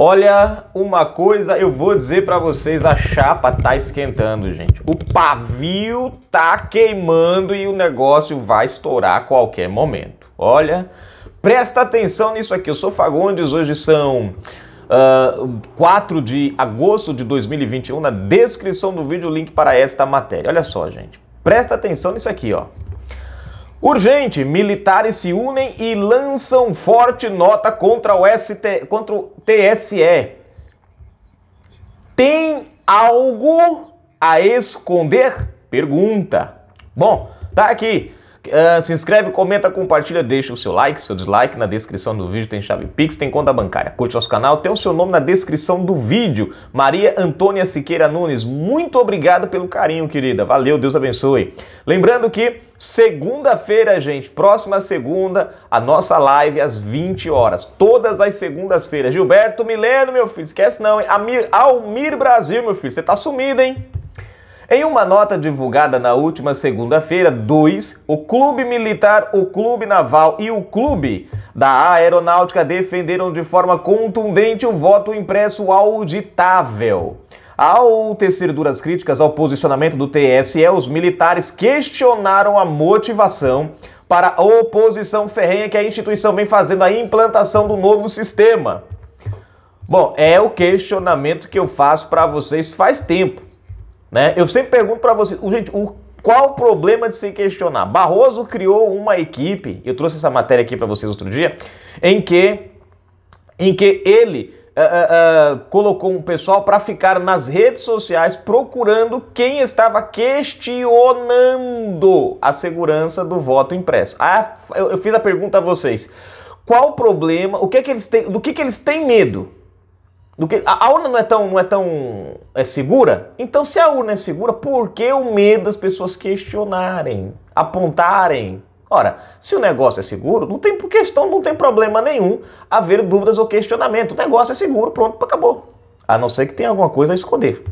Olha, uma coisa eu vou dizer para vocês, a chapa tá esquentando, gente. O pavio tá queimando e o negócio vai estourar a qualquer momento. Olha, presta atenção nisso aqui. Eu sou Fagundes, hoje são uh, ah, 4 de agosto de 2021. Na descrição do vídeo, o link para esta matéria. Olha só, gente. Presta atenção nisso aqui, ó. Urgente, militares se unem e lançam forte nota contra o, ST, contra o TSE. Tem algo a esconder? Pergunta. Bom, tá aqui. Uh, se inscreve, comenta, compartilha, deixa o seu like, seu dislike. Na descrição do vídeo tem chave Pix, tem conta bancária. Curte nosso canal, tem o seu nome na descrição do vídeo. Maria Antônia Siqueira Nunes, muito obrigado pelo carinho, querida. Valeu, Deus abençoe. Lembrando que segunda-feira, gente, próxima segunda, a nossa live às 20 horas. Todas as segundas-feiras. Gilberto Mileno, meu filho, esquece não, hein? Almir Brasil, meu filho, você tá sumido, hein? Em uma nota divulgada na última segunda-feira, dois, o Clube Militar, o Clube Naval e o Clube da Aeronáutica defenderam de forma contundente o voto impresso auditável. Ao tecer duras críticas ao posicionamento do TSE, os militares questionaram a motivação para a oposição ferrenha que a instituição vem fazendo à implantação do novo sistema. Bom, é o questionamento que eu faço para vocês faz tempo. Né? Eu sempre pergunto para você, gente, o, qual o problema de se questionar? Barroso criou uma equipe, eu trouxe essa matéria aqui para vocês outro dia, em que, em que ele uh, uh, colocou um pessoal para ficar nas redes sociais procurando quem estava questionando a segurança do voto impresso. Ah, eu, eu fiz a pergunta a vocês. Qual o problema? O que é que eles têm? Do que, é que eles têm medo? do que a, a urna não é tão não é tão é segura. Então se a urna é segura, por que o medo das pessoas questionarem, apontarem? Ora, se o negócio é seguro, não tem questão, não tem problema nenhum haver dúvidas ou questionamento. O negócio é seguro, pronto, acabou. A não ser que tenha alguma coisa a esconder.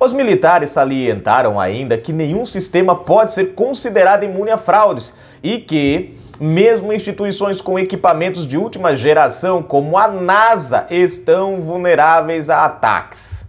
Os militares salientaram ainda que nenhum sistema pode ser considerado imune a fraudes e que mesmo instituições com equipamentos de última geração, como a NASA, estão vulneráveis a ataques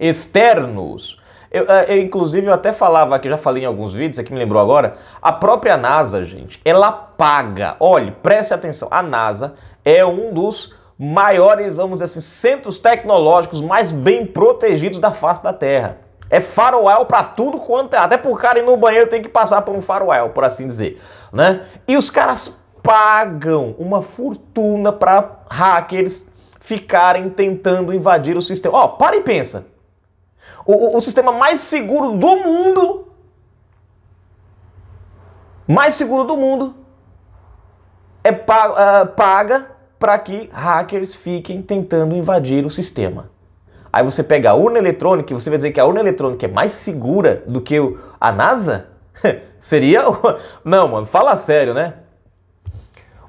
externos. Eu, eh, eu, inclusive, eu até falava aqui, já falei em alguns vídeos, aqui é me lembrou agora. A própria NASA, gente, ela paga. Olhe, preste atenção. A NASA é um dos maiores, vamos dizer assim, centros tecnológicos mais bem protegidos da face da Terra. É faroel para tudo quanto é. Até por cara ir no banheiro tem que passar por um faroel, por assim dizer, né? E os caras pagam uma fortuna para hackers ficarem tentando invadir o sistema. Ó, oh, para e pensa. O, o, o sistema mais seguro do mundo, mais seguro do mundo, é ah, paga para que hackers fiquem tentando invadir o sistema. Aí você pega a urna eletrônica e você vai dizer que a urna eletrônica é mais segura do que a NASA? Seria. Não, mano, fala sério, né?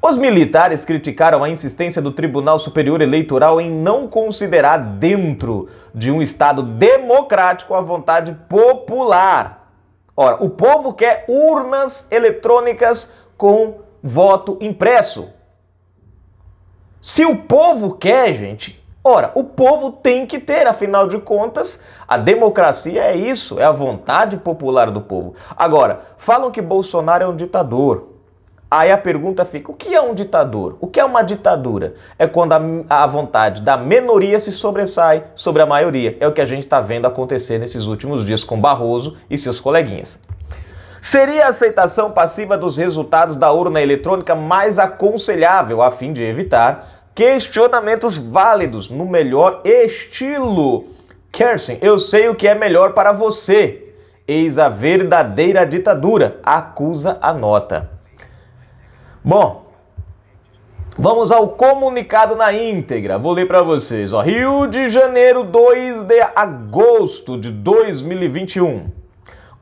Os militares criticaram a insistência do Tribunal Superior Eleitoral em não considerar dentro de um Estado democrático a vontade popular. Ora, o povo quer urnas eletrônicas com voto impresso. Se o povo quer, gente, Ora, o povo tem que ter, afinal de contas, a democracia é isso, é a vontade popular do povo. Agora, falam que Bolsonaro é um ditador. Aí a pergunta fica: o que é um ditador? O que é uma ditadura? É quando a, a vontade da minoria se sobressai sobre a maioria. É o que a gente está vendo acontecer nesses últimos dias com Barroso e seus coleguinhas. Seria a aceitação passiva dos resultados da urna eletrônica mais aconselhável a fim de evitar questionamentos válidos no melhor estilo. Kersen, eu sei o que é melhor para você. Eis a verdadeira ditadura, acusa a nota. Bom, vamos ao comunicado na íntegra. Vou ler para vocês. Ó. Rio de Janeiro, 2 de agosto de 2021.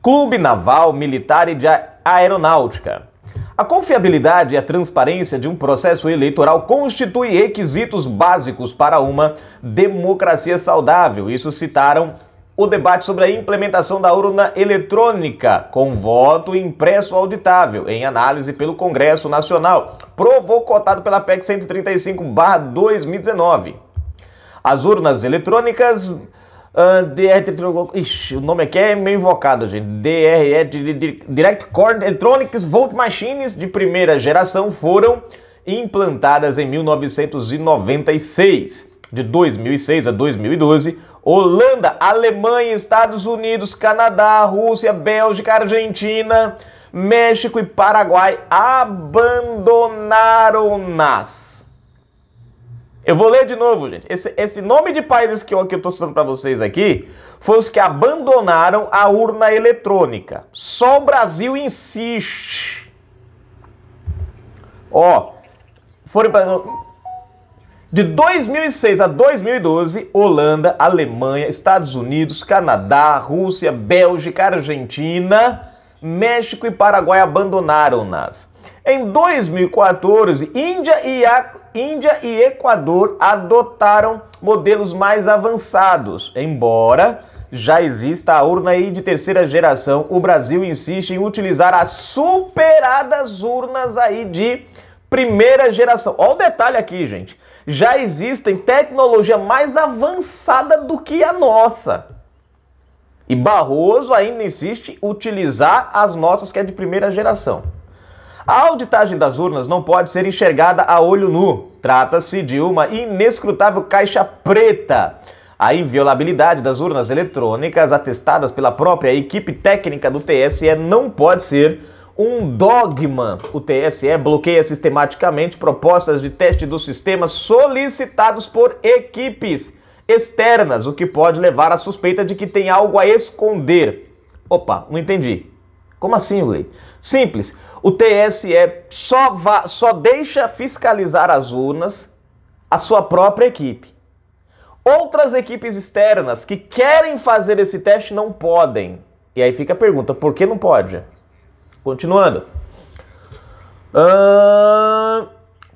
Clube Naval, Militar e de Aeronáutica a confiabilidade e a transparência de um processo eleitoral constituem requisitos básicos para uma democracia saudável. Isso citaram o debate sobre a implementação da urna eletrônica com voto impresso auditável, em análise pelo Congresso Nacional, provocado pela PEC 135-2019. As urnas eletrônicas ah, DR, ixi, o nome aqui é meio invocado, gente. DRE, Direct Core Electronics Volt Machines de primeira geração foram implantadas em 1996. De 2006 a 2012, Holanda, Alemanha, Estados Unidos, Canadá, Rússia, Bélgica, Argentina, México e Paraguai abandonaram-nas. Eu vou ler de novo, gente. Esse, esse nome de países que eu estou citando para vocês aqui foi os que abandonaram a urna eletrônica. Só o Brasil insiste. Ó, foram para. De 2006 a 2012, Holanda, Alemanha, Estados Unidos, Canadá, Rússia, Bélgica, Argentina México e Paraguai abandonaram-nas. Em 2014, Índia e, a... Índia e Equador adotaram modelos mais avançados, embora já exista a urna aí de terceira geração, o Brasil insiste em utilizar as superadas urnas aí de primeira geração. Olha o detalhe aqui, gente. Já existem tecnologia mais avançada do que a nossa. E Barroso ainda insiste utilizar as notas que é de primeira geração. A auditagem das urnas não pode ser enxergada a olho nu. Trata-se de uma inescrutável caixa preta. A inviolabilidade das urnas eletrônicas, atestadas pela própria equipe técnica do TSE, não pode ser um dogma. O TSE bloqueia sistematicamente propostas de teste dos sistemas solicitados por equipes externas, o que pode levar à suspeita de que tem algo a esconder. Opa, não entendi. Como assim, Lei? Simples. O TSE só, va, só deixa fiscalizar as urnas a sua própria equipe. Outras equipes externas que querem fazer esse teste não podem. E aí fica a pergunta: por que não pode? Continuando. Uh,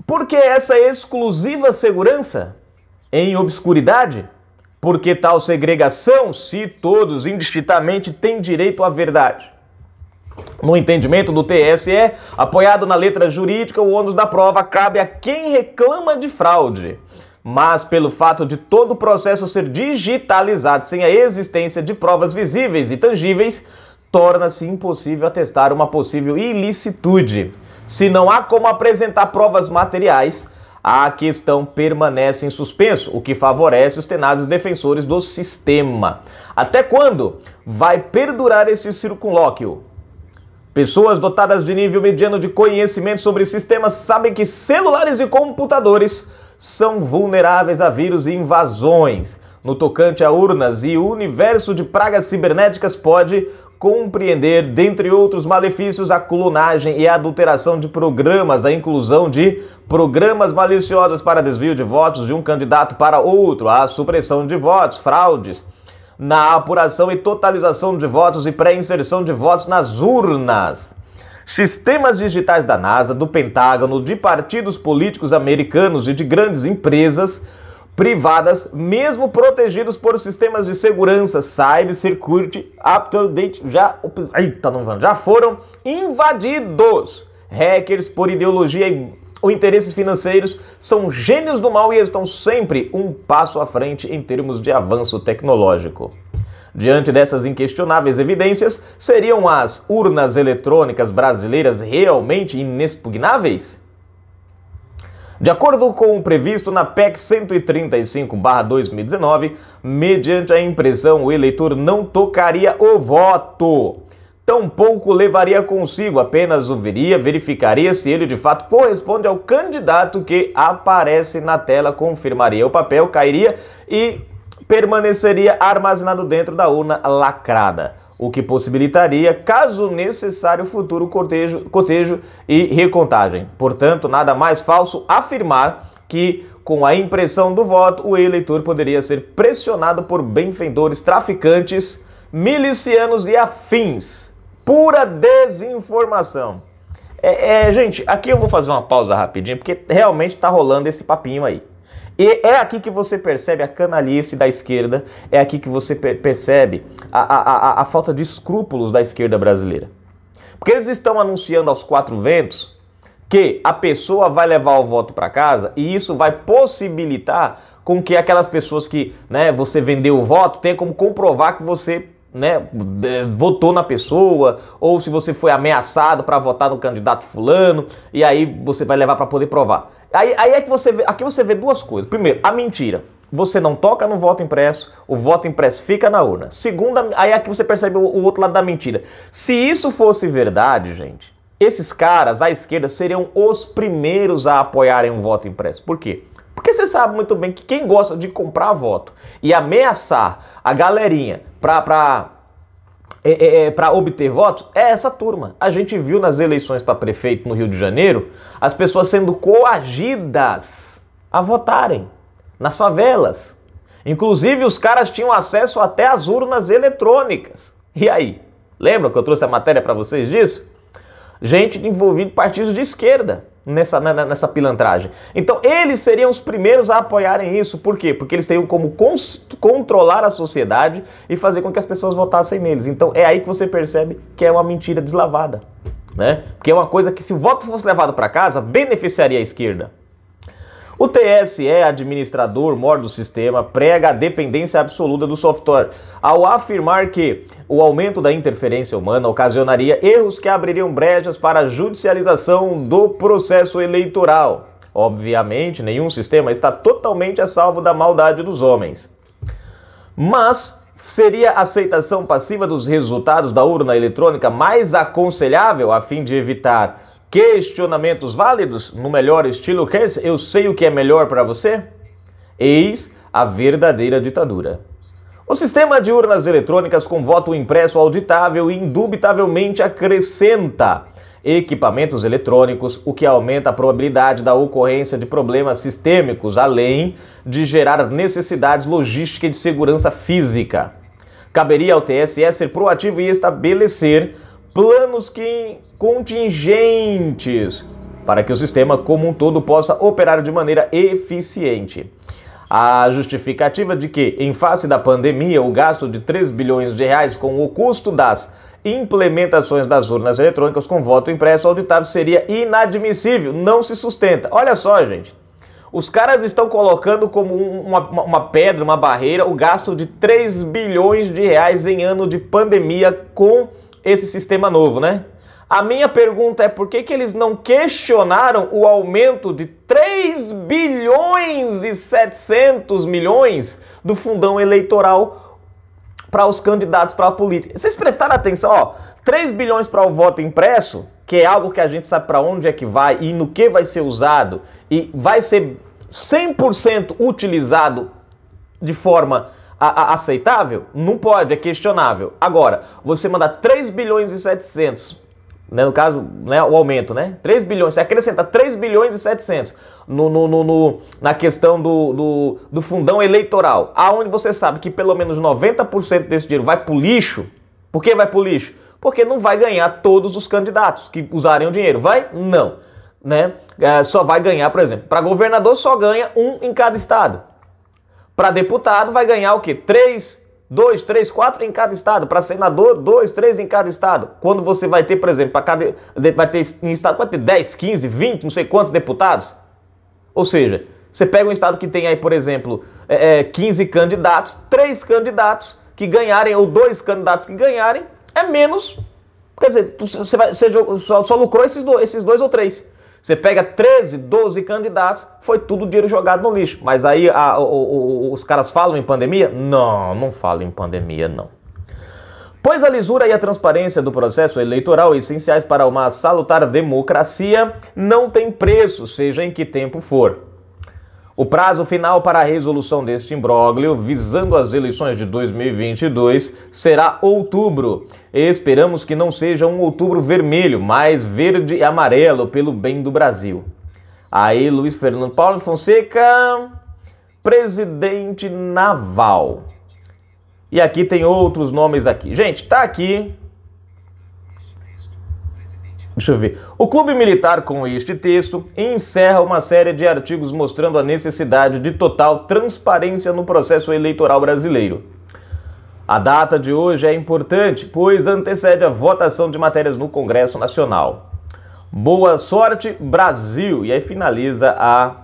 por que essa exclusiva segurança? em obscuridade? Porque tal segregação, se todos indistintamente têm direito à verdade. No entendimento do TSE, apoiado na letra jurídica, o ônus da prova cabe a quem reclama de fraude. Mas, pelo fato de todo o processo ser digitalizado sem a existência de provas visíveis e tangíveis, torna-se impossível atestar uma possível ilicitude. Se não há como apresentar provas materiais, a questão permanece em suspenso, o que favorece os tenazes defensores do sistema. Até quando vai perdurar esse circunlóquio? Pessoas dotadas de nível mediano de conhecimento sobre sistemas sabem que celulares e computadores são vulneráveis a vírus e invasões. No tocante a urnas e o universo de pragas cibernéticas pode compreender, dentre outros malefícios, a clonagem e a adulteração de programas, a inclusão de programas maliciosos para desvio de votos de um candidato para outro, a supressão de votos, fraudes na apuração e totalização de votos e pré-inserção de votos nas urnas. Sistemas digitais da NASA, do Pentágono, de partidos políticos americanos e de grandes empresas privadas, mesmo protegidos por sistemas de segurança Cyber Security Up-to-Date, já, eita, não, vendo, já foram invadidos. Hackers por ideologia e ou interesses financeiros são gênios do mal e estão sempre um passo à frente em termos de avanço tecnológico. Diante dessas inquestionáveis evidências, seriam as urnas eletrônicas brasileiras realmente inexpugnáveis? De acordo com o previsto na PEC 135-2019, mediante a impressão, o eleitor não tocaria o voto. Tampouco levaria consigo, apenas o veria, verificaria se ele de fato corresponde ao candidato que aparece na tela, confirmaria o papel, cairia e permaneceria armazenado dentro da urna lacrada o que possibilitaria, caso necessário, futuro cortejo, cortejo e recontagem. Portanto, nada mais falso afirmar que, com a impressão do voto, o eleitor poderia ser pressionado por benfeitores, traficantes, milicianos e afins. Pura desinformação. É, é, gente, aqui eu vou fazer uma pausa rapidinho, porque realmente está rolando esse papinho aí. E é aqui que você percebe a canalice da esquerda, é aqui que você percebe a, a, a, a falta de escrúpulos da esquerda brasileira. Porque eles estão anunciando aos quatro ventos que a pessoa vai levar o voto para casa e isso vai possibilitar com que aquelas pessoas que né, você vendeu o voto tenha como comprovar que você né, é, votou na pessoa, ou se você foi ameaçado para votar no candidato fulano, e aí você vai levar para poder provar. Aí, aí é que você vê, aqui você vê duas coisas. Primeiro, a mentira. Você não toca no voto impresso, o voto impresso fica na urna. Segunda, aí é que você percebe o, o outro lado da mentira. Se isso fosse verdade, gente, esses caras à esquerda seriam os primeiros a apoiarem um voto impresso. Por quê? Porque você sabe muito bem que quem gosta de comprar voto e ameaçar a galerinha pra, pra, é, é, é para obter votos é essa turma. A gente viu nas eleições para prefeito no Rio de Janeiro as pessoas sendo coagidas a votarem nas favelas. Inclusive, os caras tinham acesso até às urnas eletrônicas. E aí? Lembra que eu trouxe a matéria para vocês disso? Gente envolvida em partidos de esquerda nessa, nessa pilantragem. Então, eles seriam os primeiros a apoiarem isso. Por quê? Porque eles teriam como controlar a sociedade e fazer com que as pessoas votassem neles. Então, é aí que você percebe que é uma mentira deslavada. Né? Porque é uma coisa que, se o voto fosse levado para casa, beneficiaria a esquerda. O TSE, administrador mor do sistema, prega a dependência absoluta do software, ao afirmar que o aumento da interferência humana ocasionaria erros que abririam brechas para a judicialização do processo eleitoral. Obviamente, nenhum sistema está totalmente a salvo da maldade dos homens. Mas seria a aceitação passiva dos resultados da urna eletrônica mais aconselhável a fim de evitar Questionamentos válidos no melhor estilo Keynes? Eu sei o que é melhor para você? Eis a verdadeira ditadura. O sistema de urnas eletrônicas com voto impresso auditável indubitavelmente acrescenta equipamentos eletrônicos, o que aumenta a probabilidade da ocorrência de problemas sistêmicos, além de gerar necessidades logísticas e de segurança física. Caberia ao TSE ser proativo e estabelecer planos que contingentes para que o sistema como um todo possa operar de maneira eficiente. A justificativa de que, em face da pandemia, o gasto de 3 bilhões de reais com o custo das implementações das urnas eletrônicas com voto impresso auditável seria inadmissível, não se sustenta. Olha só, gente. Os caras estão colocando como uma, uma pedra, uma barreira, o gasto de 3 bilhões de reais em ano de pandemia com esse sistema novo, né? A minha pergunta é por que, que eles não questionaram o aumento de 3 bilhões e 700 milhões do fundão eleitoral para os candidatos para a política. Vocês prestaram atenção, ó, 3 bilhões para o voto impresso, que é algo que a gente sabe para onde é que vai e no que vai ser usado e vai ser 100% utilizado de forma a, aceitável? Não pode, é questionável. Agora, você mandar 3 bilhões e 700 né, no caso, né, o aumento, né? 3 bilhões, você acrescenta 3 bilhões e 700 no, no, no, no na questão do, do, do, fundão eleitoral, aonde você sabe que pelo menos 90% desse dinheiro vai para o lixo. Por que vai para o lixo? Porque não vai ganhar todos os candidatos que usarem o dinheiro. Vai? Não. Né? É, só vai ganhar, por exemplo, para governador só ganha um em cada estado. Para deputado vai ganhar o quê? Três dois, três, quatro em cada estado. Para senador, dois, três em cada estado. Quando você vai ter, por exemplo, para cada. Vai ter em estado, vai ter 10, 15, 20, não sei quantos deputados. Ou seja, você pega um estado que tem aí, por exemplo, é, é, 15 candidatos, três candidatos que ganharem, ou dois candidatos que ganharem, é menos. Quer dizer, você, vai, você só, só lucrou esses dois, esses dois ou três. Você pega 13, 12 candidatos, foi tudo dinheiro jogado no lixo. Mas aí a, o, o, os caras falam em pandemia? Não, não falam em pandemia, não. Pois a lisura e a transparência do processo eleitoral, essenciais para uma salutar democracia, não têm preço, seja em que tempo for. O prazo final para a resolução deste imbróglio, visando as eleições de 2022, será outubro. Esperamos que não seja um outubro vermelho, mas verde e amarelo, pelo bem do Brasil. Aí, Luiz Fernando Paulo Fonseca, presidente naval. E aqui tem outros nomes aqui. Gente, tá aqui Deixa eu ver. O Clube Militar, com este texto, encerra uma série de artigos mostrando a necessidade de total transparência no processo eleitoral brasileiro. A data de hoje é importante, pois antecede a votação de matérias no Congresso Nacional. Boa sorte, Brasil! E aí finaliza a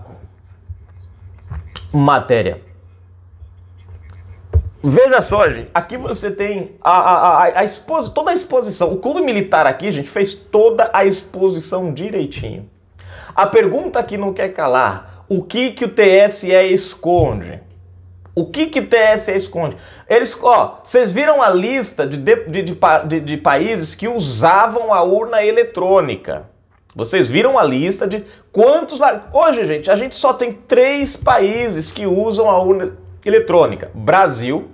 matéria. Veja só, gente, aqui você tem a, a, a, a exposi toda a exposição. O clube militar aqui, gente, fez toda a exposição direitinho. A pergunta que não quer calar, o que que o TSE esconde? O que que o TSE esconde? Eles, ó, vocês viram a lista de, de, de, de, de países que usavam a urna eletrônica. Vocês viram a lista de quantos... Hoje, gente, a gente só tem três países que usam a urna eletrônica: Brasil,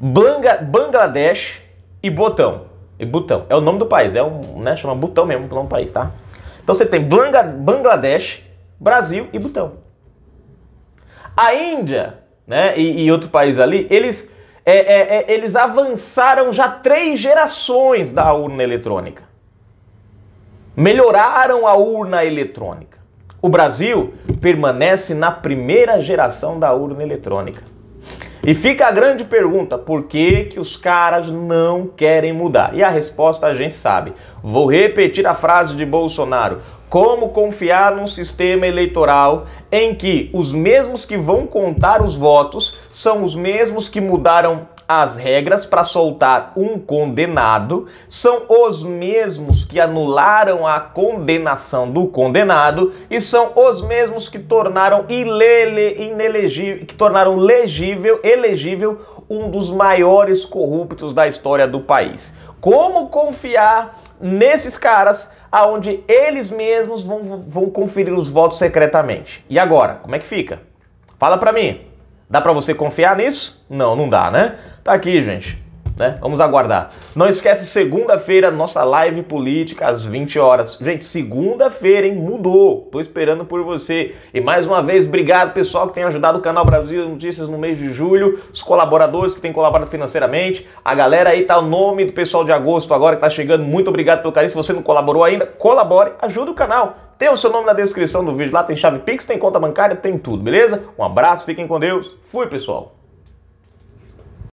Banga, Bangladesh e Botão. E Butão. É o nome do país, é um, né, chama Butão mesmo, o nome do país, tá? Então você tem Blanga, Bangladesh, Brasil e Butão. A Índia, né, e, e outro país ali, eles é, é, é, eles avançaram já três gerações da urna eletrônica. Melhoraram a urna eletrônica. O Brasil permanece na primeira geração da urna eletrônica. E fica a grande pergunta: por que, que os caras não querem mudar? E a resposta a gente sabe. Vou repetir a frase de Bolsonaro: como confiar num sistema eleitoral em que os mesmos que vão contar os votos são os mesmos que mudaram as regras para soltar um condenado são os mesmos que anularam a condenação do condenado e são os mesmos que tornaram ilele, inelegível, que tornaram legível, elegível um dos maiores corruptos da história do país. Como confiar nesses caras aonde eles mesmos vão, vão conferir os votos secretamente? E agora, como é que fica? Fala para mim. Dá para você confiar nisso? Não, não dá, né? Tá aqui, gente. Né? Vamos aguardar. Não esquece, segunda-feira, nossa live política às 20 horas. Gente, segunda-feira, hein? Mudou. Tô esperando por você. E mais uma vez, obrigado, pessoal, que tem ajudado o Canal Brasil Notícias no mês de julho, os colaboradores que têm colaborado financeiramente, a galera aí tá o nome do pessoal de agosto agora que tá chegando. Muito obrigado pelo carinho. Se você não colaborou ainda, colabore, ajuda o canal tem o seu nome na descrição do vídeo, lá tem chave Pix, tem conta bancária, tem tudo, beleza? Um abraço, fiquem com Deus. Fui, pessoal.